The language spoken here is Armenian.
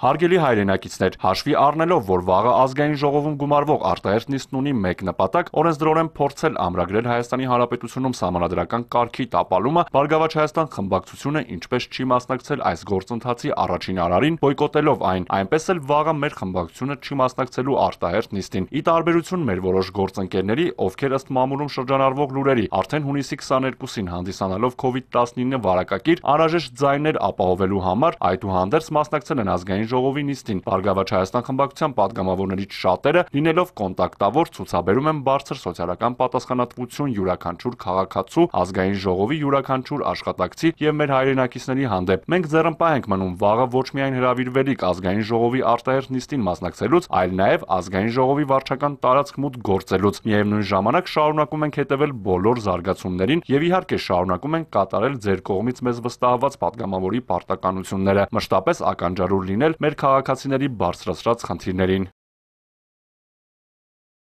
Հարգելի հայրենակիցներ, հաշվի առնելով, որ վաղը ազգային ժողովում գումարվող արտահերթ նիստն ունի մեկ նպատակ, օրենսդրորեն փորձել ամրագրել Հայաստանի Հանրապետությունում համանդրական կարգի տապալումը, Բարգավաճ Հայաստան խմբակցությունը ինչպես չի մասնակցել այս գործընթացի առաջին արարին, բոյկոտելով այն, այնպես էլ վաղը մեր խմբակցությունը չի մասնակցելու արտահերթ նիստին։ Ի տարբերություն մեր որոշ գործընկերների, ովքեր ըստ մամուլում շրջանառվող լուրերի, արդեն հունիսի 22-ին հանդիսանալով COVID-19 վարակակիր անհրաժեշտ ձայներ ապահովելու համար այդուհանդերձ մասնակցել են ազգային ժողովի նիստին Բարգավաճ Հայաստան խմբակցության падգամավորներից շատերը լինելով կոնտակտավոր ցուցաբերում են բարձր սոցիալական պատասխանատվություն յուրաքանչյուր քաղաքացու, ազգային ժողովի յուրաքանչյուր աշխատակցի եւ մեր հայրենակիցների հանդեպ։ Մենք ձեռնպահ ենք մնում վաղը ոչ միայն հրավիրվելիք ազգային ժողովի արտահերթ նիստին մասնակցելուց, այլ նաեւ ազգային ժողովի վարչական տարածք մուտք գործելուց։ Միևնույն ժամանակ շարունակում ենք հետևել բոլոր զարգացումներին եւ իհարկե շարունակում ենք կատարել ձեր կողմից մեզ վստահված падգամավորի պարտականությունները։ Մշտապես ականջարուր լինել մեր քաղաքացիների բարձրացրած խնդիրներին։